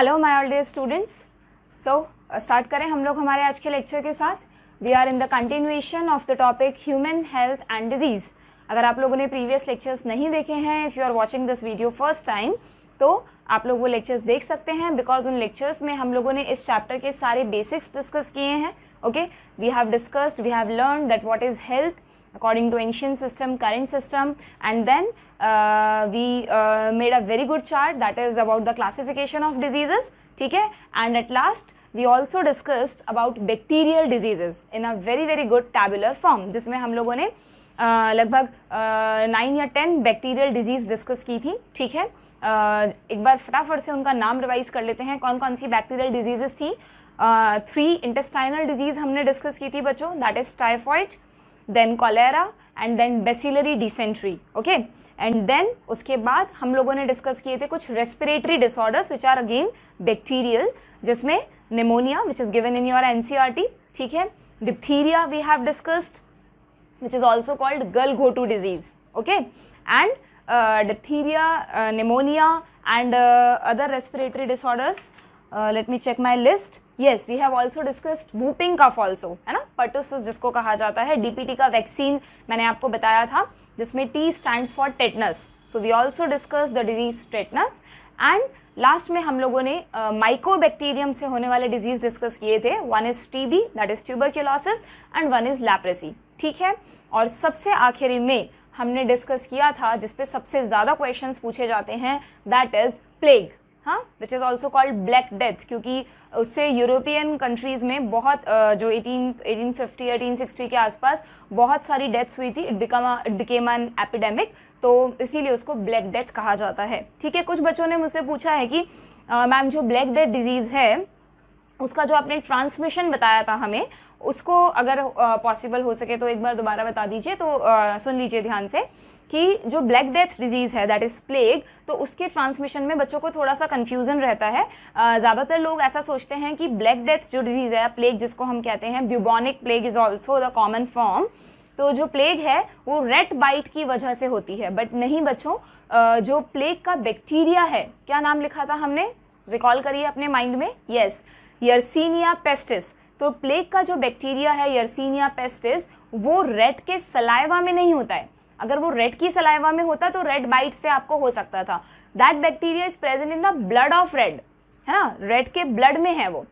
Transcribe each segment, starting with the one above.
hello my all dear students so start करें हम लोग हमारे आज के लेक्चर के साथ we are in the continuation of the topic human health and disease अगर आप लोगों ने प्रीवियस लेक्चर्स नहीं देखे हैं if you are watching this video first time तो आप लोग वो लेक्चर्स देख सकते हैं बिकॉज उन लेक्चर्स में हम लोगों ने इस चैप्टर के सारे बेसिक्स डिस्कस किए हैं okay we have discussed we have learn that what is health according to ancient system current system and then uh, we uh, made a very good chart that is about the classification of diseases theek hai and at last we also discussed about bacterial diseases in a very very good tabular form जिसमें हम लोगों ने लगभग nine ya 10 bacterial disease discuss ki thi theek hai uh, एक बार फटाफट से उनका नाम रिवाइज कर लेते हैं कौन कौन सी बैक्टीरियल डिजीज़ थी थ्री इंटेस्टाइनल डिजीज़ हमने डिस्कस की थी बच्चों that is typhoid then cholera and then bacillary dysentery okay and then उसके बाद हम लोगों ने डिस्कस किए थे कुछ respiratory disorders which are again bacterial जिसमें pneumonia which is given in your an ठीक है diphtheria we have discussed which is also called गर्ल घोटू disease okay and diphtheria pneumonia and other respiratory disorders let me check my list yes we have also discussed whooping discussed also uh, uh, uh, है ना pertussis जिसको कहा जाता है DPT का vaccine मैंने आपको बताया था जिसमें T stands for tetanus so we also discuss the disease tetanus and last में हम लोगों ने माइकोबैक्टीरियम uh, से होने वाले डिजीज डिस्कस किए थे one is T B that is tuberculosis and one is leprosy ठीक है और सबसे आखिरी में हमने डिस्कस किया था जिसपे सबसे ज़्यादा क्वेश्चंस पूछे जाते हैं दैट इज़ प्लेग हाँ which is also called black death क्योंकि उससे यूरोपियन कंट्रीज़ में बहुत जो eighteen eighteen fifty eighteen sixty के आसपास बहुत सारी डेथ्स हुई थी it become it became an epidemic तो इसीलिए उसको ब्लैक डेथ कहा जाता है ठीक है कुछ बच्चों ने मुझसे पूछा है कि मैम जो ब्लैक डेथ डिजीज़ है उसका जो आपने ट्रांसमिशन बताया था हमें उसको अगर पॉसिबल हो सके तो एक बार दोबारा बता दीजिए तो आ, सुन लीजिए ध्यान से कि जो ब्लैक डेथ डिजीज़ है दैट इज़ प्लेग तो उसके ट्रांसमिशन में बच्चों को थोड़ा सा कन्फ्यूज़न रहता है ज़्यादातर लोग ऐसा सोचते हैं कि ब्लैक डेथ जो डिजीज़ है प्लेग जिसको हम कहते हैं bubonic plague is also the common form तो जो प्लेग है वो रेट बाइट की वजह से होती है बट नहीं बच्चों जो प्लेग का बैक्टीरिया है क्या नाम लिखा था हमने रिकॉल करिए अपने माइंड में यस यर्सिनिया पेस्टिस तो प्लेग का जो बैक्टीरिया है यर्सिनिया पेस्टिस वो रेट के सलाइवा में नहीं होता है अगर वो रेड की सलाइवा में होता तो रेड बाइट से आपको हो सकता था that bacteria is present in the blood of rat है ना रेड के ब्लड में है वो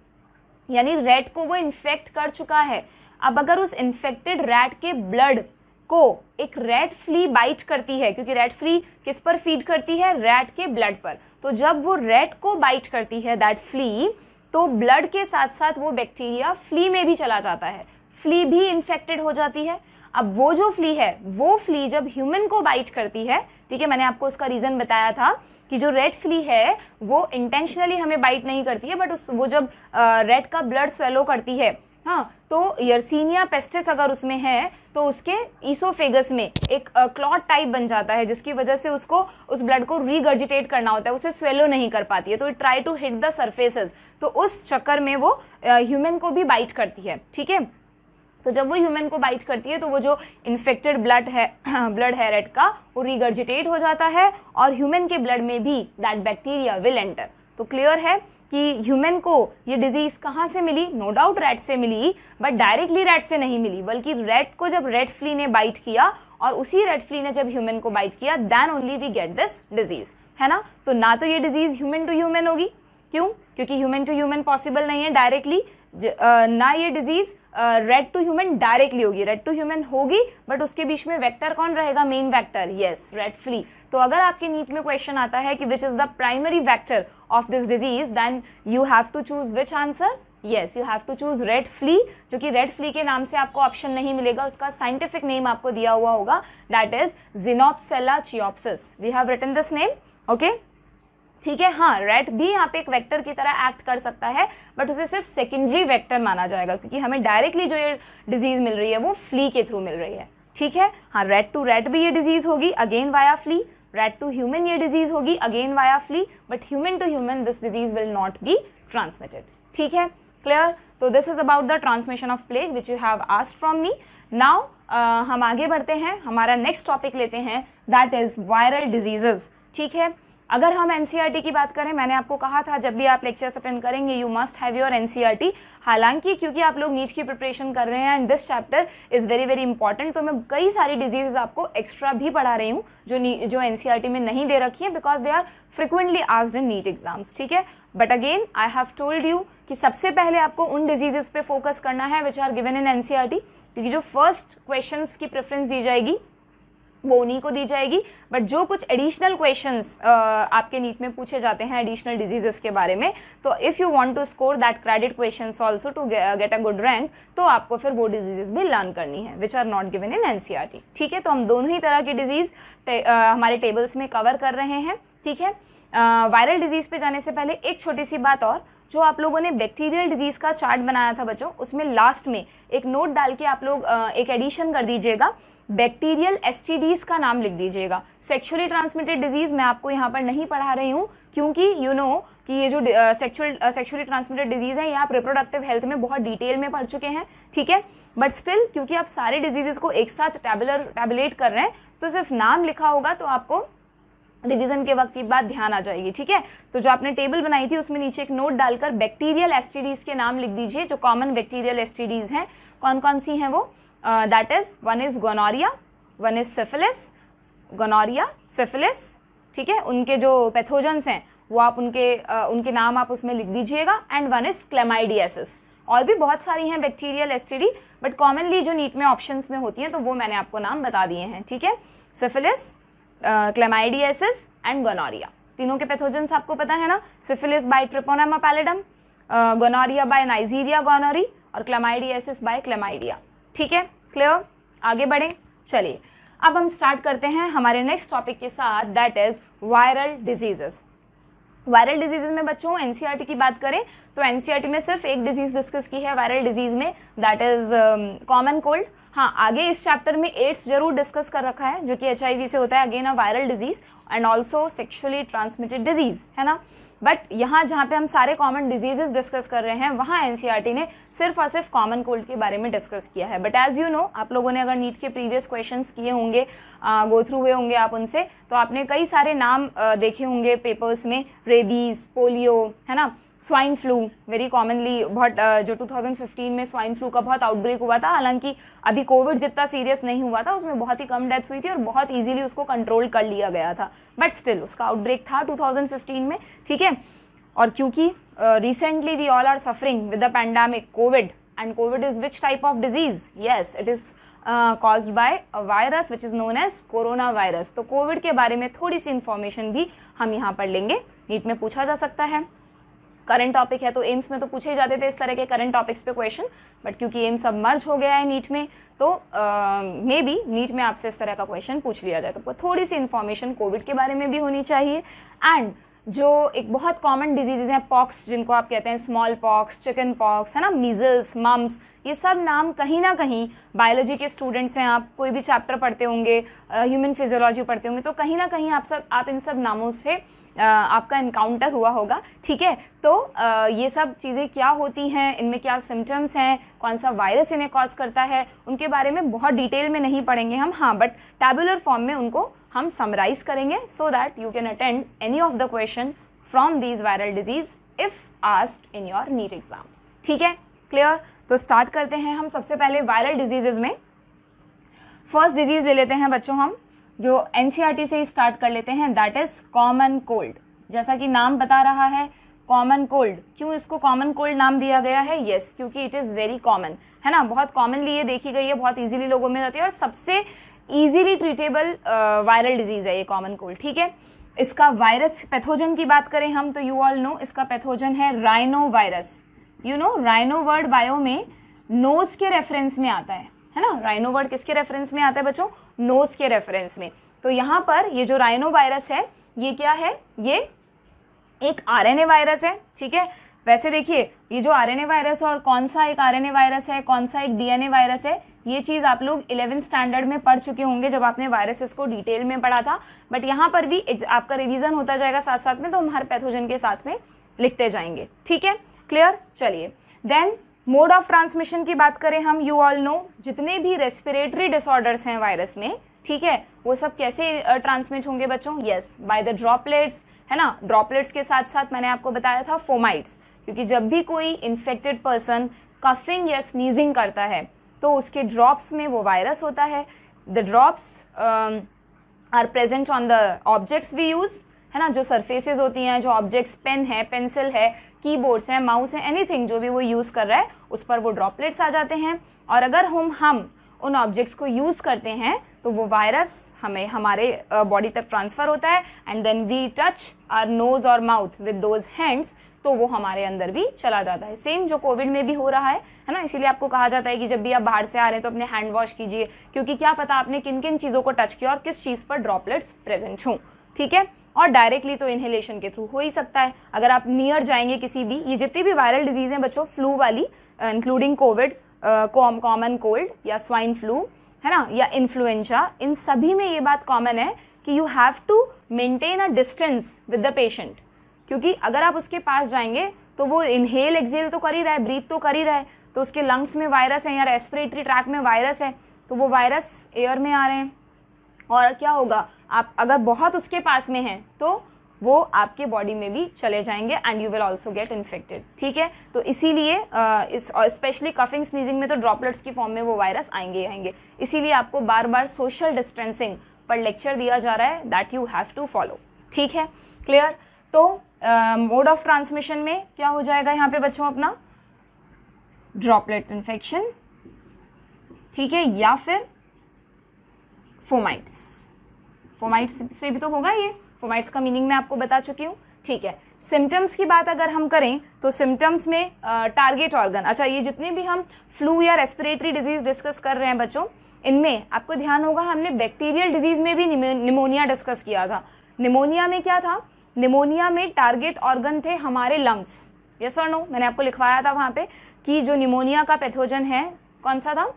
यानी रेड को वो इन्फेक्ट कर चुका है अब अगर उस इन्फेक्टेड रेड के ब्लड को एक रेड फ्ली बाइट करती है क्योंकि रेड फ्ली किस पर फीड करती है रेड के ब्लड पर तो जब वो रेड को बाइट करती है दैट फ्ली तो ब्लड के साथ साथ वो बैक्टीरिया फ्ली में भी चला जाता है फ्ली भी इन्फेक्टेड हो जाती है अब वो जो फ्ली है वो फ्ली जब ह्यूमन को बाइट करती है ठीक है मैंने आपको उसका रीज़न बताया था कि जो रेड फ्ली है वो इंटेंशनली हमें बाइट नहीं करती है बट उस वो जब रेड का ब्लड स्वेलो करती है हाँ तो यर्सिनिया पेस्टिस अगर उसमें है तो उसके ईसोफेगस में एक क्लॉट टाइप बन जाता है जिसकी वजह से उसको उस ब्लड को रीगर्जिटेट करना होता है उसे स्वेलो नहीं कर पाती है तो try to hit the surfaces तो उस चक्कर में वो ह्यूमन को भी बाइट करती है ठीक है तो जब वो ह्यूमन को बाइट करती है तो वो जो इन्फेक्टेड ब्लड है ब्लड है रेड का वो रिगर्जिटेट हो जाता है और ह्यूमन के ब्लड में भी दैट बैक्टीरिया विल एंटर तो क्लियर है कि ह्यूमन को ये डिजीज़ कहाँ से मिली नो डाउट रेड से मिली बट डायरेक्टली रेड से नहीं मिली बल्कि रेड को जब रेड फ्ली ने बाइट किया और उसी रेड फ्ली ने जब ह्यूमन को बाइट किया then only we get this disease है ना तो ना तो ये डिजीज़ ह्यूमन टू ह्यूमन होगी क्यों क्योंकि ह्यूमन टू ह्यूमन पॉसिबल नहीं है डायरेक्टली ना ये disease rat to human directly होगी रेड टू ह्यूमन होगी बट उसके बीच में वेक्टर कौन रहेगा main vector yes rat flea तो अगर आपके नीट में क्वेश्चन आता है कि which is the primary vector of this disease then you have to choose which answer yes you have to choose rat flea जो कि रेड फ्ली के नाम से आपको ऑप्शन नहीं मिलेगा उसका साइंटिफिक नेम आपको दिया हुआ होगा that is Xenopsylla cheopis we have written this name okay ठीक है हाँ रेट भी यहाँ पे एक वेक्टर की तरह एक्ट कर सकता है बट उसे सिर्फ सेकेंडरी वेक्टर माना जाएगा क्योंकि हमें डायरेक्टली जो ये डिजीज़ मिल रही है वो फ्ली के थ्रू मिल रही है ठीक है हाँ रेड टू रेड भी ये डिजीज़ होगी again via flea rat to human ये डिजीज़ होगी again via flea but human to human this disease will not be transmitted ठीक है क्लियर तो this is about the transmission of plague which you have asked from me now हम आगे बढ़ते हैं हमारा नेक्स्ट टॉपिक लेते हैं दैट इज़ वायरल डिजीजेज़ ठीक है अगर हम एन e की बात करें मैंने आपको कहा था जब भी आप लेक्चर्स अटेंड करेंगे you must have your N हालांकि क्योंकि आप लोग नीट की प्रिपरेशन कर रहे हैं and this chapter is very very important तो मैं कई सारी डिजीजेस आपको एक्स्ट्रा भी पढ़ा रही हूँ जो जो एन e में नहीं दे रखी है बिकॉज दे आर फ्रिक्वेंटली आज इन नीट एग्जाम्स ठीक है but again I have told you कि सबसे पहले आपको उन डिजीजेज़ पे फोकस करना है which are given in N क्योंकि जो फर्स्ट क्वेश्चन की प्रेफरेंस दी जाएगी वो उन्हीं को दी जाएगी बट जो कुछ एडिशनल क्वेश्चंस आपके नीट में पूछे जाते हैं एडिशनल डिजीजेस के बारे में तो if you want to score that credit questions also to get a good rank तो आपको फिर वो डिजीजेस भी लर्न करनी है which are not given in N ठीक है तो हम दोनों ही तरह की डिजीज़ हमारे टेबल्स में कवर कर रहे हैं ठीक है वायरल डिजीज़ पे जाने से पहले एक छोटी सी बात और जो आप लोगों ने बैक्टीरियल डिजीज़ का चार्ट बनाया था बच्चों उसमें लास्ट में एक नोट डाल के आप लोग एक एडिशन कर दीजिएगा बैक्टीरियल एस का नाम लिख दीजिएगा सेक्चुअली ट्रांसमिटेड डिजीज़ मैं आपको यहाँ पर नहीं पढ़ा रही हूँ क्योंकि यू you नो know, कि ये जो सेक्चुअल सेक्चुअली ट्रांसमिटेड डिजीज़ है ये आप रिप्रोडक्टिव हेल्थ में बहुत डिटेल में पढ़ चुके हैं ठीक है बट स्टिल क्योंकि आप सारे डिजीजेज़ को एक साथ टैबुलर टैबुलेट कर रहे हैं तो सिर्फ नाम लिखा होगा तो आपको रिवीजन के वक्त की बात ध्यान आ जाएगी ठीक है तो जो आपने टेबल बनाई थी उसमें नीचे एक नोट डालकर बैक्टीरियल एसटीडीज के नाम लिख दीजिए जो कॉमन बैक्टीरियल एसटीडीज हैं कौन कौन सी हैं वो that is one is gonorrhoea one is syphilis gonorrhoea syphilis ठीक है उनके जो पैथोजन्स हैं वो आप उनके uh, उनके नाम आप उसमें लिख दीजिएगा एंड वन इज़ क्लेमाइडियासिस और भी बहुत सारी हैं बैक्टीरियल डी बट कॉमनली जो नीट में ऑप्शन में होती हैं तो वो मैंने आपको नाम बता दिए हैं ठीक है सिफिलिस क्लेमाइडियासिस एंड गोनोरिया तीनों के पैथोजेंस आपको पता है ना syphilis by Treponema pallidum gonorrhoea by Neisseria gonorrhoeae और क्लेमाइडियासिस बाय क्लेमाइडिया ठीक है क्लियर आगे बढ़ें चलिए अब हम स्टार्ट करते हैं हमारे नेक्स्ट टॉपिक के साथ that is viral diseases viral diseases में बच्चों एनसीईआरटी e की बात करें तो एनसीईआरटी e में सिर्फ एक डिजीज़ डिस्कस की है वायरल डिजीज़ में दैट इज़ कॉमन कोल्ड हाँ आगे इस चैप्टर में एड्स जरूर डिस्कस कर रखा है जो कि एच से होता है again a viral disease and also sexually transmitted disease है ना बट यहाँ जहाँ पे हम सारे कॉमन डिजीजेस डिस्कस कर रहे हैं वहाँ एनसीईआरटी e ने सिर्फ और सिर्फ कॉमन कोल्ड के बारे में डिस्कस किया है बट एज़ यू नो आप लोगों ने अगर नीट के प्रीवियस क्वेश्चंस किए होंगे गो थ्रू हुए होंगे आप उनसे तो आपने कई सारे नाम आ, देखे होंगे पेपर्स में रेबीज़ पोलियो है ना स्वाइन फ्लू वेरी कॉमनली बहुत जो 2015 में स्वाइन फ्लू का बहुत आउटब्रेक हुआ था हालांकि अभी कोविड जितना सीरियस नहीं हुआ था उसमें बहुत ही कम डेथ्स हुई थी और बहुत इजीली उसको कंट्रोल कर लिया गया था बट स्टिल उसका आउटब्रेक था 2015 में ठीक है और क्योंकि recently we all are suffering with the pandemic COVID and COVID is which type of disease yes it is caused by virus which is known as corona virus तो COVID के बारे में थोड़ी सी इन्फॉर्मेशन भी हम यहाँ पर लेंगे नीट में पूछा जा सकता है करंट टॉपिक है तो एम्स में तो पूछे जाते थे इस तरह के करंट टॉपिक्स पे क्वेश्चन बट क्योंकि एम्स अब मर्ज हो गया है नीट में तो मे बी नीट में आपसे इस तरह का क्वेश्चन पूछ लिया जाए तो थोड़ी सी इन्फॉर्मेशन कोविड के बारे में भी होनी चाहिए एंड जो एक बहुत कॉमन डिजीज़ हैं पॉक्स जिनको आप कहते हैं स्मॉल पॉक्स चिकन पॉक्स है ना मीजल्स मम्स ये सब नाम कहीं ना कहीं बायोलॉजी के स्टूडेंट्स हैं आप कोई भी चैप्टर पढ़ते होंगे ह्यूमन फिजियोलॉजी पढ़ते होंगे तो कहीं ना कहीं आप सब आप इन सब नामों से आपका इनकाउंटर हुआ होगा ठीक है तो ये सब चीज़ें क्या होती हैं इनमें क्या सिम्टम्स हैं कौन सा वायरस इन्हें कॉज करता है उनके बारे में बहुत डिटेल में नहीं पढ़ेंगे हम हाँ बट टेबुलर फॉर्म में उनको हम समराइज़ करेंगे so that you can attend any of the question from these viral disease if asked in your NEET exam ठीक है क्लियर तो स्टार्ट करते हैं हम सबसे पहले वायरल डिजीज़ में फर्स्ट डिजीज़ ले लेते हैं बच्चों हम जो एन e से ही स्टार्ट कर लेते हैं दैट इज़ कॉमन कोल्ड जैसा कि नाम बता रहा है कॉमन कोल्ड क्यों इसको कॉमन कोल्ड नाम दिया गया है येस yes, क्योंकि इट इज़ वेरी कॉमन है ना बहुत कॉमनली ये देखी गई है बहुत ईजिली लोगों में जाती है और सबसे ईजिली ट्रीटेबल वायरल डिजीज़ है ये कॉमन कोल्ड ठीक है इसका वायरस पैथोजन की बात करें हम तो यू ऑल नो इसका पैथोजन है rhino virus you know rhino word bio में नोज़ के रेफरेंस में आता है है ना राइनो वर्ड किसके रेफरेंस में आता है बच्चों नोज के रेफरेंस में तो यहाँ पर ये जो राइनो वायरस है ये क्या है ये एक आरएनए वायरस है ठीक है वैसे देखिए ये जो आरएनए वायरस और कौन सा एक आरएनए वायरस है कौन सा एक डीएनए वायरस है ये चीज़ आप लोग इलेवेंथ स्टैंडर्ड में पढ़ चुके होंगे जब आपने वायरसेस को डिटेल में पढ़ा था बट यहाँ पर भी आपका रिवीजन होता जाएगा साथ साथ में तो हम हर पैथोजन के साथ में लिखते जाएंगे ठीक है क्लियर चलिए देन मोड ऑफ ट्रांसमिशन की बात करें हम यू ऑल नो जितने भी रेस्पिरेटरी डिसऑर्डर्स हैं वायरस में ठीक है वो सब कैसे ट्रांसमिट होंगे बच्चों यस बाय द ड्रॉपलेट्स है ना ड्रॉपलेट्स के साथ साथ मैंने आपको बताया था फोमाइट्स क्योंकि जब भी कोई इन्फेक्टेड पर्सन कफिंग या स्नीजिंग करता है तो उसके ड्रॉप्स में वो वायरस होता है the drops are present on the objects we use है ना जो सरफेसेस होती हैं जो ऑब्जेक्ट्स पेन है पेंसिल है कीबोर्ड्स हैं माउस है एनीथिंग जो भी वो यूज़ कर रहा है उस पर वो ड्रॉपलेट्स आ जाते हैं और अगर हम हम उन ऑब्जेक्ट्स को यूज़ करते हैं तो वो वायरस हमें हमारे बॉडी तक ट्रांसफ़र होता है and then we touch our nose और माउथ विद दोज हैंड्स तो वो हमारे अंदर भी चला जाता है सेम जो कोविड में भी हो रहा है है ना इसीलिए आपको कहा जाता है कि जब भी आप बाहर से आ रहे हैं तो अपने हैंड वॉश कीजिए क्योंकि क्या पता आपने किन किन चीज़ों को टच किया और किस चीज़ पर ड्रॉपलेट्स प्रेजेंट हों ठीक है और डायरेक्टली तो इन्हेलेशन के थ्रू हो ही सकता है अगर आप नियर जाएंगे किसी भी ये जितनी भी वायरल डिजीज़ हैं बच्चों फ्लू वाली इंक्लूडिंग कोविड कॉमन कोल्ड या स्वाइन फ्लू है ना या इन्फ्लुएंजा इन सभी में ये बात कॉमन है कि you have to maintain a distance with the patient क्योंकि अगर आप उसके पास जाएंगे तो वो इनहेल एक्सेल तो कर ही रहा है ब्रीथ तो कर ही रहा है तो उसके लंग्स में वायरस है या रेस्परेटरी ट्रैक में वायरस है तो वो वायरस एयर में आ रहे हैं और क्या होगा आप अगर बहुत उसके पास में हैं तो वो आपके बॉडी में भी चले जाएंगे and you will also get infected ठीक है तो इसीलिए इस स्पेशली कफिंग स्नीजिंग में तो ड्रॉपलेट्स की फॉर्म में वो वायरस आएंगे आएंगे इसीलिए आपको बार बार सोशल डिस्टेंसिंग पर लेक्चर दिया जा रहा है that you have to follow ठीक है क्लियर तो मोड ऑफ ट्रांसमिशन में क्या हो जाएगा यहाँ पे बच्चों अपना ड्रॉपलेट इन्फेक्शन ठीक है या फिर फोमाइट्स फोमाइट्स से भी तो होगा ये फोमाइट्स का मीनिंग मैं आपको बता चुकी हूँ ठीक है सिम्टम्स की बात अगर हम करें तो सिम्टम्स में टारगेट ऑर्गन अच्छा ये जितने भी हम फ्लू या रेस्पिरेटरी डिजीज़ डिस्कस कर रहे हैं बच्चों इनमें आपको ध्यान होगा हमने बैक्टीरियल डिजीज़ में भी निमोनिया डिस्कस किया था निमोनिया में क्या था निमोनिया में टारगेट ऑर्गन थे हमारे लंग्स यस और नो मैंने आपको लिखवाया था वहाँ पे कि जो निमोनिया का पैथोजन है कौन सा था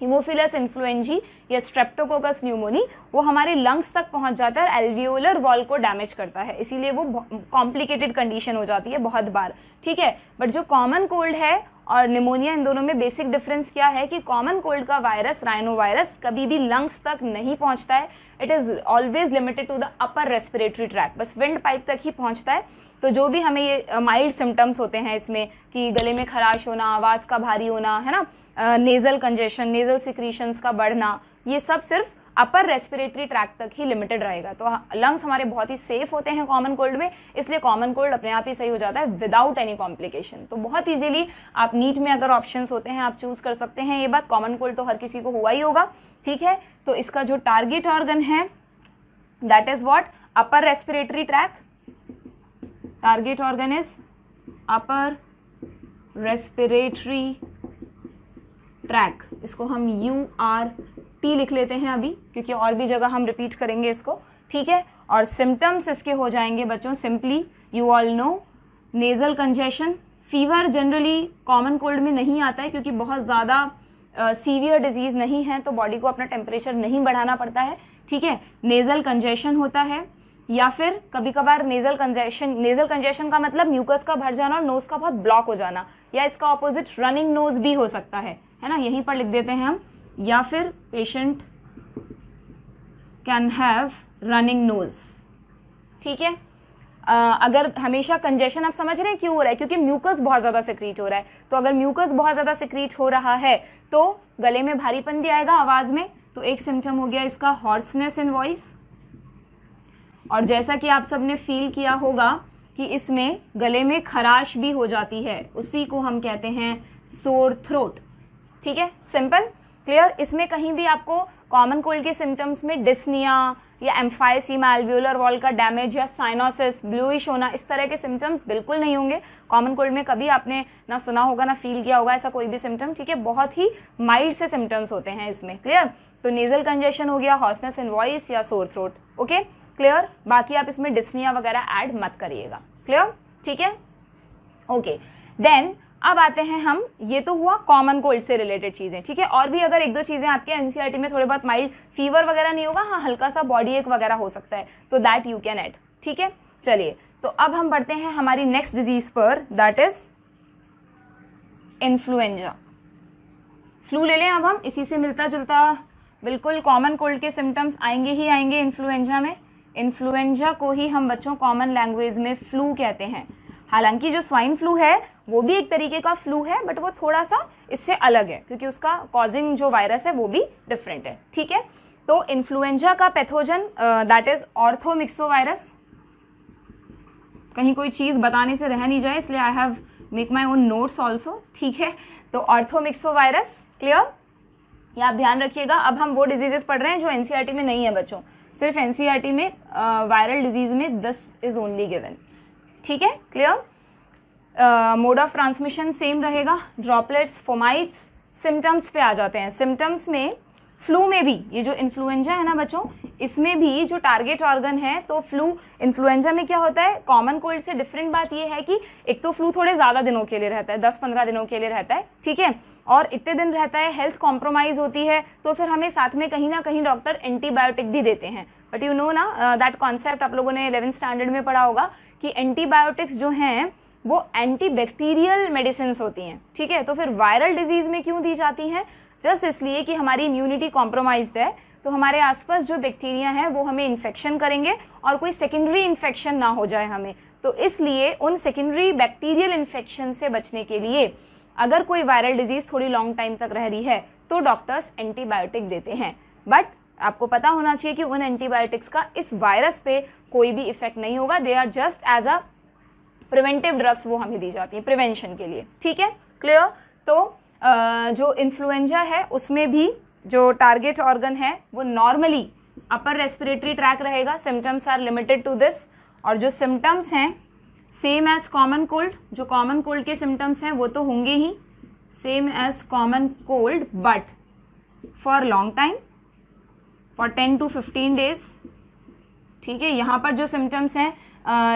हीमोफिलस इन्फ्लुएंजी या स्ट्रेप्टोकोकस न्यूमोनी वो हमारे लंग्स तक पहुंच जाता है और एल्वियोलर वॉल को डैमेज करता है इसीलिए वो कॉम्प्लिकेटेड कंडीशन हो जाती है बहुत बार ठीक है बट जो कॉमन कोल्ड है और निमोनिया इन दोनों में बेसिक डिफरेंस क्या है कि कॉमन कोल्ड का वायरस राइनो वायरस कभी भी लंग्स तक नहीं पहुंचता है it is always limited to the upper respiratory tract बस विंड पाइप तक ही पहुंचता है तो जो भी हमें ये माइल्ड सिम्टम्स होते हैं इसमें कि गले में खराश होना आवाज़ का भारी होना है ना नेज़ल कंजेशन नेज़ल सिक्रीशंस का बढ़ना ये सब सिर्फ अपर रेस्पिरेटरी ट्रैक तक ही लिमिटेड रहेगा तो लंग्स हमारे बहुत ही सेफ होते हैं कॉमन कोल्ड में इसलिए कॉमन कोल्ड अपने आप ही सही हो जाता है विदाउट एनी कॉम्प्लिकेशन तो बहुत इजीली आप नीट में अगर ऑप्शन होते हैं आप चूज़ कर सकते हैं ये बात कॉमन कोल्ड तो हर किसी को हुआ ही होगा ठीक है तो इसका जो टारगेट ऑर्गन है that is what upper respiratory tract target organ is upper respiratory tract इसको हम यू आर टी लिख लेते हैं अभी क्योंकि और भी जगह हम रिपीट करेंगे इसको ठीक है और सिम्टम्स इसके हो जाएंगे बच्चों simply you all know nasal congestion fever generally common cold में नहीं आता है क्योंकि बहुत ज़्यादा सीवियर डिजीज़ नहीं है तो बॉडी को अपना टेम्परेचर नहीं बढ़ाना पड़ता है ठीक है नेज़ल कंजेशन होता है या फिर कभी कभार नेज़ल कंजेशन नेज़ल कंजेशन का मतलब म्यूकस का भर जाना और नोज़ का बहुत ब्लॉक हो जाना या इसका ऑपोजिट रनिंग नोज़ भी हो सकता है है ना यहीं पर लिख देते हैं हम या फिर patient can have running nose ठीक है Uh, अगर हमेशा कंजेशन आप समझ रहे हैं क्यों हो रहा है क्योंकि म्यूकस बहुत ज़्यादा सिक्रीट हो रहा है तो अगर म्यूकस बहुत ज़्यादा सिक्रीट हो रहा है तो गले में भारीपन भी आएगा आवाज़ में तो एक सिम्टम हो गया इसका हॉर्सनेस इन वॉइस और जैसा कि आप सबने फील किया होगा कि इसमें गले में खराश भी हो जाती है उसी को हम कहते हैं सोर थ्रोट ठीक है सिंपल क्लियर इसमें कहीं भी आपको कॉमन कोल्ड के सिम्टम्स में डिस्निया या एम्फाइसीमा एल्व्यूलर वॉल का डैमेज या साइनोसिस ब्लूइश होना इस तरह के सिम्टम्स बिल्कुल नहीं होंगे कॉमन कोल्ड में कभी आपने ना सुना होगा ना फील किया होगा ऐसा कोई भी सिम्टम ठीक है बहुत ही माइल्ड से सिम्टम्स होते हैं इसमें क्लियर तो नेजल कंजेशन हो गया हॉर्सनेस इन वॉइस या सोर थ्रोट ओके क्लियर बाकी आप इसमें डिस्निया वगैरह ऐड मत करिएगा क्लियर ठीक है ओके देन अब आते हैं हम ये तो हुआ कॉमन कोल्ड से रिलेटेड चीज़ें ठीक है और भी अगर एक दो चीज़ें आपके एनसीईआरटी में थोड़े बहुत माइल्ड फीवर वगैरह नहीं होगा हाँ हल्का सा बॉडी एक वगैरह हो सकता है तो दैट यू कैन एट ठीक है चलिए तो अब हम बढ़ते हैं हमारी नेक्स्ट डिजीज पर दैट इज इन्फ्लुएंजा फ्लू ले लें अब हम इसी से मिलता जुलता बिल्कुल कॉमन कोल्ड के सिम्टम्स आएंगे ही आएंगे इन्फ्लुएंजा में इन्फ्लुएंजा को ही हम बच्चों कॉमन लैंग्वेज में फ्लू कहते हैं हालांकि जो स्वाइन फ्लू है वो भी एक तरीके का फ्लू है बट वो थोड़ा सा इससे अलग है क्योंकि उसका कॉजिंग जो वायरस है वो भी डिफरेंट है ठीक है तो इन्फ्लुएंजा का pathogen that is orthomyxo virus कहीं कोई चीज़ बताने से रह नहीं जाए इसलिए I have make my own notes also ठीक है तो ऑर्थोमिक्सो वायरस क्लियर ये आप ध्यान रखिएगा अब हम वो डिजीजेस पढ़ रहे हैं जो एनसीईआरटी e में नहीं है बच्चों सिर्फ एनसीईआरटी e में वायरल uh, डिजीज़ में दिस इज़ ओनली गिवन ठीक है clear mode of transmission same रहेगा ड्रॉपलेट्स फोमाइट्स सिम्टम्स पे आ जाते हैं सिम्टम्स में फ्लू में भी ये जो इन्फ्लुएंजा है ना बच्चों इसमें भी जो टारगेट ऑर्गन है तो फ्लू इन्फ्लुएंजा में क्या होता है कॉमन कोल्ड से डिफरेंट बात ये है कि एक तो फ्लू थोड़े ज़्यादा दिनों के लिए रहता है दस पंद्रह दिनों के लिए रहता है ठीक है और इतने दिन रहता है हेल्थ कॉम्प्रोमाइज़ होती है तो फिर हमें साथ में कहीं ना कहीं डॉक्टर एंटीबायोटिक भी देते हैं बट यू नो ना दैट uh, कॉन्सेप्ट आप लोगों ने इलेवन स्टैंडर्ड में पढ़ा होगा कि एंटीबायोटिक्स जो हैं वो एंटीबैक्टीरियल मेडिसिन होती हैं ठीक है तो फिर वायरल डिजीज़ में क्यों दी जाती हैं जस्ट इसलिए कि हमारी इम्यूनिटी कॉम्प्रोमाइज है तो हमारे आसपास जो बैक्टीरिया हैं वो हमें इन्फेक्शन करेंगे और कोई सेकेंडरी इन्फेक्शन ना हो जाए हमें तो इसलिए उन सेकेंडरी बैक्टीरियल इन्फेक्शन से बचने के लिए अगर कोई वायरल डिजीज़ थोड़ी लॉन्ग टाइम तक रह रही है तो डॉक्टर्स एंटीबायोटिक देते हैं बट आपको पता होना चाहिए कि उन एंटीबायोटिक्स का इस वायरस पे कोई भी इफेक्ट नहीं होगा they are just as a preventive drugs वो हमें दी जाती है प्रिवेंशन के लिए ठीक है क्लियर तो आ, जो इन्फ्लुएंजा है उसमें भी जो टारगेट ऑर्गन है वो नॉर्मली अपर रेस्पिरेटरी ट्रैक रहेगा symptoms are limited to this और जो सिम्टम्स हैं सेम एज कॉमन कोल्ड जो कॉमन कोल्ड के सिम्टम्स हैं वो तो होंगे ही same as common cold but for long time for ten to fifteen days ठीक है यहाँ पर जो सिम्टम्स हैं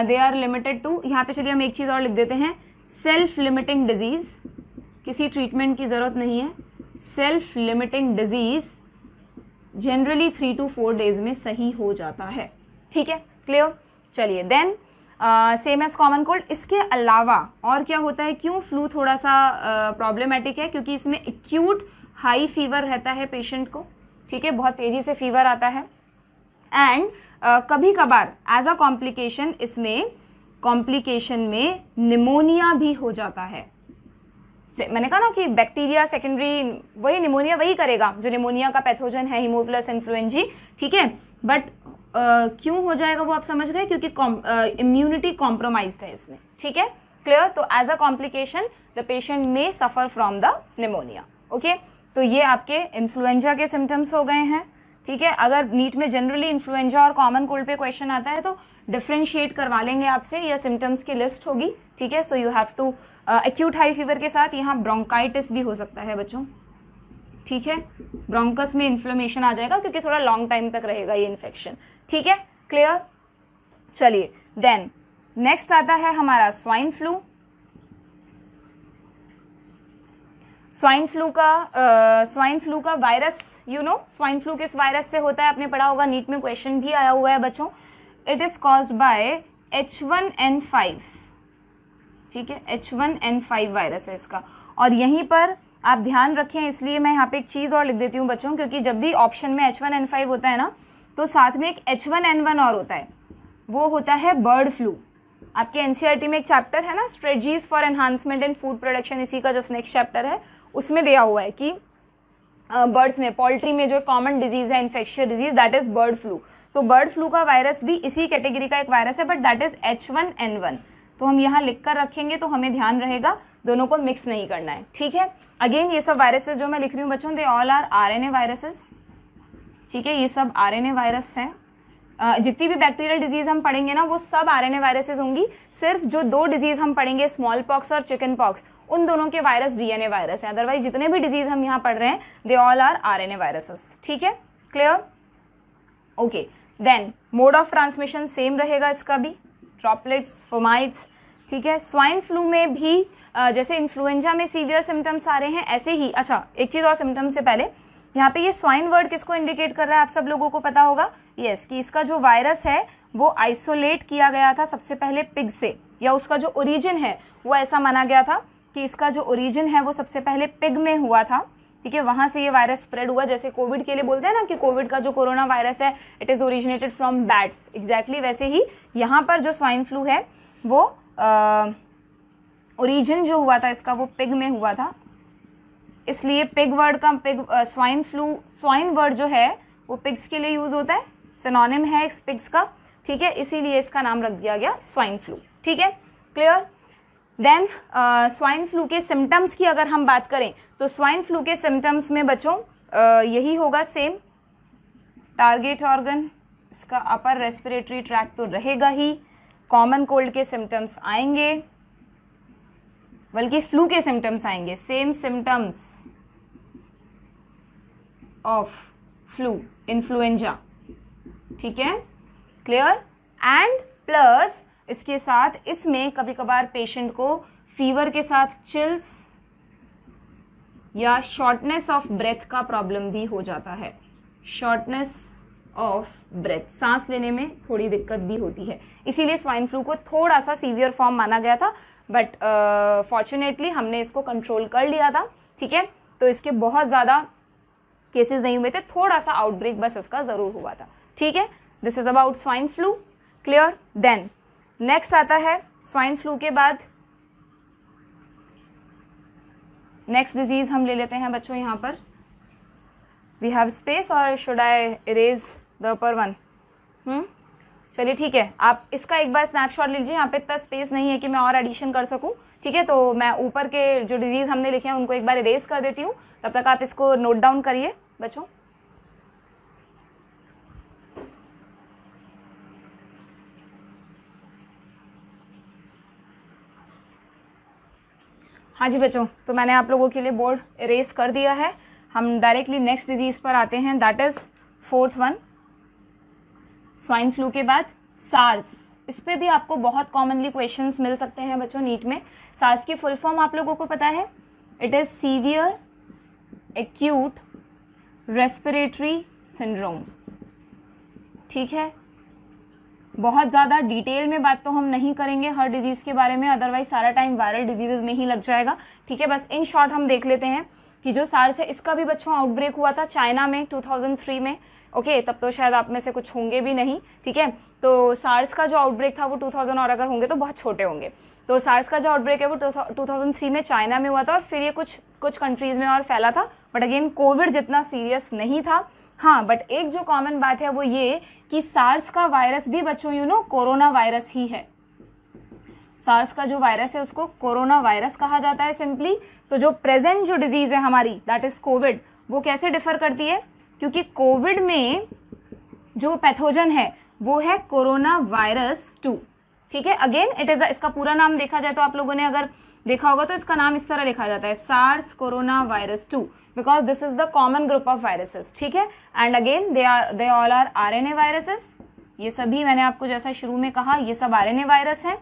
दे आर लिमिटेड टू यहाँ पे चलिए हम एक चीज़ और लिख देते हैं सेल्फ लिमिटिंग डिजीज़ किसी ट्रीटमेंट की ज़रूरत नहीं है self limiting disease generally three to four days में सही हो जाता है ठीक है क्लियर चलिए then same as common cold इसके अलावा और क्या होता है क्यों फ्लू थोड़ा सा प्रॉब्लमेटिक uh, है क्योंकि इसमें एक्यूट हाई फीवर रहता है पेशेंट को ठीक है बहुत तेज़ी से फीवर आता है एंड uh, कभी कभार एज अ कॉम्प्लिकेशन इसमें कॉम्प्लिकेशन में निमोनिया भी हो जाता है से, मैंने कहा ना कि बैक्टीरिया सेकेंडरी वही निमोनिया वही करेगा जो निमोनिया का पैथोजन है हिमोफिलस इन्फ्लुएंजी ठीक है बट क्यों हो जाएगा वो आप समझ गए क्योंकि इम्यूनिटी कॉम्प्रोमाइज है इसमें ठीक है क्लियर तो as a complication the patient may suffer from the pneumonia okay तो ये आपके इन्फ्लुएंजा के सिम्टम्स हो गए हैं ठीक है अगर नीट में जनरली इन्फ्लुएंजा और कॉमन कोल्ड पे क्वेश्चन आता है तो डिफ्रेंशिएट करवा लेंगे आपसे यह सिम्टम्स की लिस्ट होगी ठीक है so you have to acute high fever के साथ यहाँ ब्रोंकाइटिस भी हो सकता है बच्चों ठीक है ब्रोंकस में इन्फ्लोमेशन आ जाएगा क्योंकि थोड़ा लॉन्ग टाइम तक रहेगा ये इन्फेक्शन ठीक है क्लियर चलिए देन नेक्स्ट आता है हमारा स्वाइन फ्लू स्वाइन फ्लू का स्वाइन फ्लू का virus you know swine flu किस वायरस से होता है आपने पढ़ा होगा नीट में क्वेश्चन भी आया हुआ है बच्चों it is cause by H one N five ठीक है H one N five virus है इसका और यहीं पर आप ध्यान रखें इसलिए मैं यहाँ पे एक चीज़ और लिख देती हूँ बच्चों क्योंकि जब भी ऑप्शन में एच वन एन फाइव होता है ना तो साथ में एक एच वन एन वन और होता है वो होता है बर्ड फ्लू आपके एन e में एक चैप्टर है ना strategies for enhancement in food production इसी का जस्ट नेक्स्ट चैप्टर है उसमें दिया हुआ है कि बर्ड्स में पोल्ट्री में जो कॉमन डिजीज़ है infectious disease that is bird flu तो बर्ड फ्लू का वायरस भी इसी कैटेगरी का एक वायरस है but that is H one N one तो हम यहाँ लिख कर रखेंगे तो हमें ध्यान रहेगा दोनों को मिक्स नहीं करना है ठीक है अगेन ये सब वायरसेस जो मैं लिख रही हूँ बच्चों they all are R N A viruses ठीक है ये सब आर एन ए वायरस हैं जितनी भी बैक्टीरियल डिजीज़ हम पढ़ेंगे ना वो सब आर एन ए वायरसेस होंगी सिर्फ जो दो डिजीज़ हम पढ़ेंगे स्मॉल पॉक्स और चिकन पॉक्स उन दोनों के वायरस डीएनए वायरस हैं अदरवाइज जितने भी डिजीज हम यहाँ पढ़ रहे हैं they all are RNA viruses ठीक है clear okay then mode of transmission same रहेगा इसका भी ड्रॉपलेट्स फोमाइट्स ठीक है स्वाइन फ्लू में भी जैसे इन्फ्लुएंजा में सीवियर सिम्टम्स आ रहे हैं ऐसे ही अच्छा एक चीज़ और सिम्टम्स से पहले यहाँ पे ये स्वाइन वर्ड किसको इंडिकेट कर रहा है आप सब लोगों को पता होगा यस yes, कि इसका जो वायरस है वो आइसोलेट किया गया था सबसे पहले पिग से या उसका जो ओरिजिन है वो ऐसा माना गया था कि इसका जो ओरिजिन है वो सबसे पहले पिग में हुआ था ठीक है वहाँ से ये वायरस स्प्रेड हुआ जैसे कोविड के लिए बोलते हैं ना कि कोविड का जो कोरोना वायरस है it is originated from bats exactly वैसे ही यहाँ पर जो स्वाइन फ्लू है वो ओरिजिन जो हुआ था इसका वो पिग में हुआ था इसलिए पिग वर्ड का pig swine flu swine word जो है वो पिग्स के लिए यूज़ होता है सनोनिम है इस पिग्स का ठीक है इसीलिए इसका नाम रख दिया गया स्वाइन फ्लू ठीक है क्लियर देन स्वाइन फ्लू के सिम्टम्स की अगर हम बात करें तो स्वाइन फ्लू के सिम्टम्स में बच्चों uh, यही होगा सेम टारगेट ऑर्गन इसका अपर रेस्पिरेटरी ट्रैक तो रहेगा ही कॉमन कोल्ड के सिम्टम्स आएंगे बल्कि फ्लू के सिम्टम्स आएंगे same symptoms of flu influenza ठीक है क्लियर एंड प्लस इसके साथ इसमें कभी कभार पेशेंट को फीवर के साथ चिल्स या शॉर्टनेस ऑफ ब्रेथ का प्रॉब्लम भी हो जाता है शॉर्टनेस ऑफ ब्रेथ सांस लेने में थोड़ी दिक्कत भी होती है इसीलिए स्वाइन फ्लू को थोड़ा सा सीवियर फॉर्म माना गया था बट फॉर्चुनेटली uh, हमने इसको कंट्रोल कर लिया था ठीक है तो इसके बहुत ज़्यादा केसेस नहीं हुए थे थोड़ा सा आउटब्रेक बस इसका ज़रूर हुआ था ठीक है this is about swine flu clear then next आता है स्वाइन फ्लू के बाद नेक्स्ट डिजीज़ हम ले लेते हैं बच्चों यहाँ पर वी हैव स्पेस और should I erase the upper one चलिए ठीक है आप इसका एक बार स्नैपशॉट ले लीजिए यहाँ पे इतना स्पेस नहीं है कि मैं और एडिशन कर सकूँ ठीक है तो मैं ऊपर के जो डिजीज़ हमने लिखे हैं उनको एक बार इरेज कर देती हूँ तब तक आप इसको नोट डाउन करिए बच्चों हाँ जी बच्चों तो मैंने आप लोगों के लिए बोर्ड इरेज कर दिया है हम डायरेक्टली नेक्स्ट डिजीज़ पर आते हैं that is fourth one swine flu के बाद सार्स इस पर भी आपको बहुत कॉमनली क्वेश्चन मिल सकते हैं बच्चों नीट में सार्स की फुल फॉर्म आप लोगों को पता है it is severe acute respiratory syndrome ठीक है बहुत ज़्यादा डिटेल में बात तो हम नहीं करेंगे हर डिजीज़ के बारे में अदरवाइज सारा टाइम वायरल डिजीजेज में ही लग जाएगा ठीक है बस इन शॉर्ट हम देख लेते हैं कि जो सार्स है इसका भी बच्चों आउटब्रेक हुआ था चाइना में 2003 में ओके तब तो शायद आप में से कुछ होंगे भी नहीं ठीक है तो सार्स का जो आउटब्रेक था वो 2000 और अगर होंगे तो बहुत छोटे होंगे तो सार्स का जो आउटब्रेक है वो 2003 में चाइना में हुआ था और फिर ये कुछ कुछ कंट्रीज़ में और फैला था बट अगेन कोविड जितना सीरियस नहीं था हाँ बट एक जो कॉमन बात है वो ये कि सार्स का वायरस भी बच्चों यू नो कोरोना वायरस ही है सार्स का जो वायरस है उसको कोरोना वायरस कहा जाता है सिंपली तो जो प्रेजेंट जो डिजीज़ है हमारी दैट इज़ कोविड वो कैसे डिफर करती है क्योंकि कोविड में जो पैथोजन है वो है कोरोना वायरस टू ठीक है अगेन इट इज़ इसका पूरा नाम देखा जाए तो आप लोगों ने अगर देखा होगा तो इसका नाम इस तरह लिखा जाता है SARS corona virus two because this is the common group of viruses ठीक है and again they are they all are R N A viruses ये सभी मैंने आपको जैसा शुरू में कहा ये सब आर एन ए वायरस हैं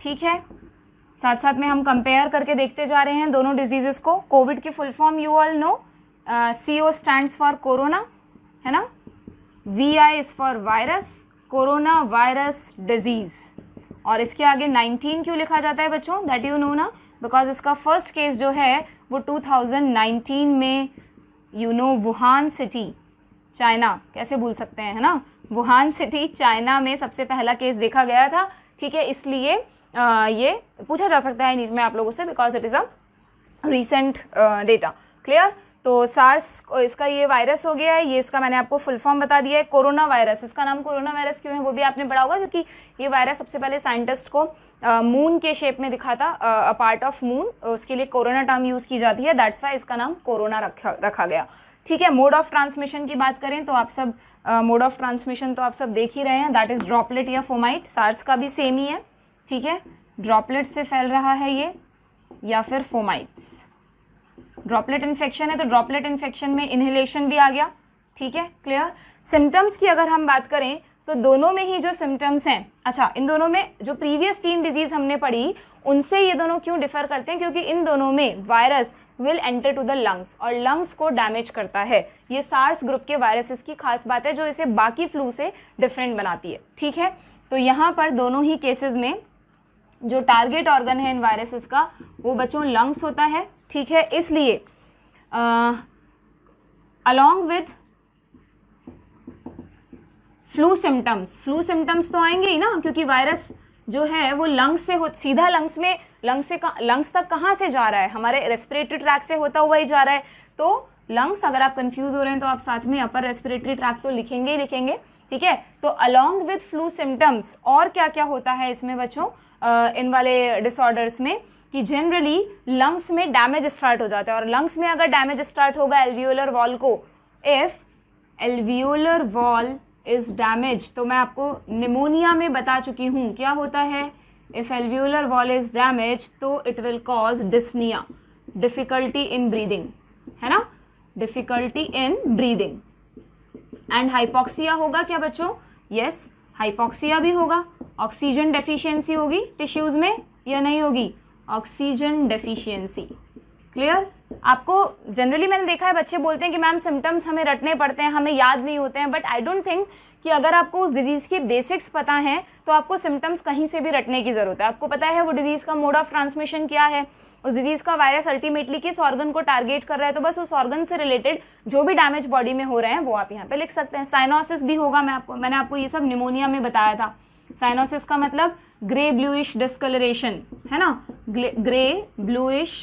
ठीक है साथ साथ में हम कंपेयर करके देखते जा रहे हैं दोनों डिजीज़ को कोविड की full form you all know C O stands for corona है ना V I is for virus corona virus disease और इसके आगे 19 क्यों लिखा जाता है बच्चों दैट यू नो ना बिकॉज इसका फर्स्ट केस जो है वो 2019 में you know Wuhan city China कैसे भूल सकते हैं है ना वुहान सिटी चाइना में सबसे पहला केस देखा गया था ठीक है इसलिए आ, ये पूछा जा सकता है नीट में आप लोगों से because it is a recent data clear तो सार्स इसका ये वायरस हो गया है ये इसका मैंने आपको फुल फॉर्म बता दिया है कोरोना वायरस इसका नाम कोरोना वायरस क्यों है वो भी आपने पढ़ा होगा क्योंकि ये वायरस सबसे पहले साइंटिस्ट को मून के शेप में दिखा था अ पार्ट ऑफ मून उसके लिए कोरोना टर्म यूज़ की जाती है दैट्स वाई इसका नाम कोरोना रखा रखा गया ठीक है मोड ऑफ ट्रांसमिशन की बात करें तो आप सब मोड ऑफ ट्रांसमिशन तो आप सब देख ही रहे हैं दैट इज़ ड्रॉपलेट या फोमाइट सार्स का भी सेम ही है ठीक है ड्रॉपलेट से फैल रहा है ये या फिर फोमाइट्स ड्रॉपलेट इन्फेक्शन है तो ड्रॉपलेट इन्फेक्शन में इन्हेलेशन भी आ गया ठीक है क्लियर सिम्टम्स की अगर हम बात करें तो दोनों में ही जो सिम्टम्स हैं अच्छा इन दोनों में जो प्रीवियस तीन डिजीज़ हमने पढ़ी उनसे ये दोनों क्यों डिफर करते हैं क्योंकि इन दोनों में virus will enter to the lungs और लंग्स को डैमेज करता है ये सार्स ग्रुप के वायरसेस की खास बात है जो इसे बाकी फ्लू से डिफरेंट बनाती है ठीक है तो यहाँ पर दोनों ही केसेज में जो टारगेट ऑर्गन है इन वायरसेस का वो बच्चों लंग्स होता है ठीक है इसलिए along with flu symptoms flu symptoms तो आएंगे ही ना क्योंकि वायरस जो है वो लंग्स से हो सीधा लंग्स में लंग्स से लंग्स तक कहाँ से जा रहा है हमारे रेस्पिरेटरी ट्रैक से होता हुआ ही जा रहा है तो लंग्स अगर आप कंफ्यूज हो रहे हैं तो आप साथ में अपर रेस्पिरेटरी ट्रैक तो लिखेंगे ही लिखेंगे ठीक है तो अलॉन्ग विथ फ्लू सिम्टम्स और क्या क्या होता है इसमें बच्चों इन वाले डिसऑर्डर्स में कि जनरली लंग्स में डैमेज स्टार्ट हो जाता है और लंग्स में अगर डैमेज स्टार्ट होगा एल्वियोलर वॉल को if alveolar wall is damage तो मैं आपको निमोनिया में बता चुकी हूँ क्या होता है if alveolar wall is damage तो it will cause dyspnoea difficulty in breathing है ना difficulty in breathing and hypoxia होगा क्या बच्चों यस yes, हाइपॉक्सिया भी होगा ऑक्सीजन डेफिशिएंसी होगी टिश्यूज़ में या नहीं होगी ऑक्सीजन डेफिशिएंसी क्लियर आपको जनरली मैंने देखा है बच्चे बोलते हैं कि मैम सिम्टम्स हमें रटने पड़ते हैं हमें याद नहीं होते हैं बट आई डोंट थिंक कि अगर आपको उस डिज़ीज़ के बेसिक्स पता हैं तो आपको सिम्टम्स कहीं से भी रटने की ज़रूरत है आपको पता है वो डिज़ीज़ का मोड ऑफ ट्रांसमिशन क्या है उस डिज़ीज़ का वायरस अल्टीमेटली किस ऑर्गन को टारगेट कर रहा है तो बस उस ऑर्गन से रिलेटेड जो भी डैमेज बॉडी में हो रहे हैं वो आप यहाँ पर लिख सकते हैं साइनोसिस भी होगा मैं आपको मैंने आपको ये सब निमोनिया में बताया था साइनोसिस का मतलब ग्रे ब्लूइश डिस्कलरेशन है ना ग्रे ब्लूइश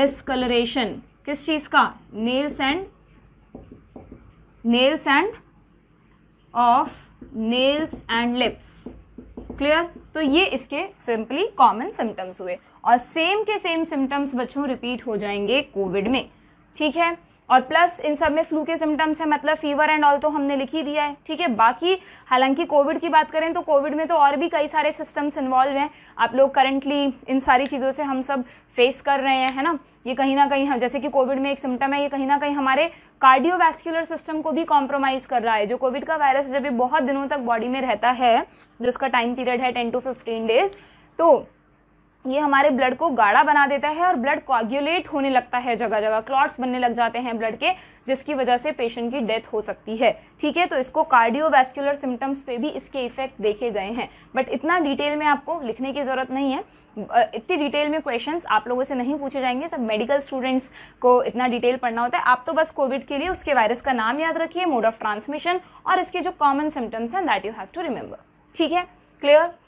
डिस्कलरेशन किस चीज़ का nails and nails end of nails and lips clear तो ये इसके सिंपली कॉमन सिम्टम्स हुए और सेम के सेम सिम्टम्स बच्चों रिपीट हो जाएंगे कोविड में ठीक है और प्लस इन सब में फ्लू के सिम्टम्स हैं मतलब फीवर एंड ऑल तो हमने लिख ही दिया है ठीक है बाकी हालांकि कोविड की बात करें तो कोविड में तो और भी कई सारे सिस्टम्स इन्वॉल्व हैं आप लोग करंटली इन सारी चीज़ों से हम सब फेस कर रहे हैं है ना ये कहीं ना कहीं हम जैसे कि कोविड में एक सिम्टम है ये कहीं ना कहीं हमारे कार्डियोवैस्कुलर सिस्टम को भी कॉम्प्रोमाइज़ कर रहा है जो कोविड का वायरस जब ये बहुत दिनों तक बॉडी में रहता है जो उसका टाइम पीरियड है टेन टू फिफ्टीन डेज़ तो ये हमारे ब्लड को गाढ़ा बना देता है और ब्लड कोagulate होने लगता है जगह जगह क्लॉट्स बनने लग जाते हैं ब्लड के जिसकी वजह से पेशेंट की डेथ हो सकती है ठीक है तो इसको कार्डियोवैस्कुलर सिम्टम्स पे भी इसके इफेक्ट देखे गए हैं बट इतना डिटेल में आपको लिखने की ज़रूरत नहीं है इतनी डिटेल में क्वेश्चंस आप लोगों से नहीं पूछे जाएंगे सब मेडिकल स्टूडेंट्स को इतना डिटेल पढ़ना होता है आप तो बस कोविड के लिए उसके वायरस का नाम याद रखिए मोड ऑफ ट्रांसमिशन और इसके जो कॉमन सिम्टम्स हैं that you have to remember ठीक है क्लियर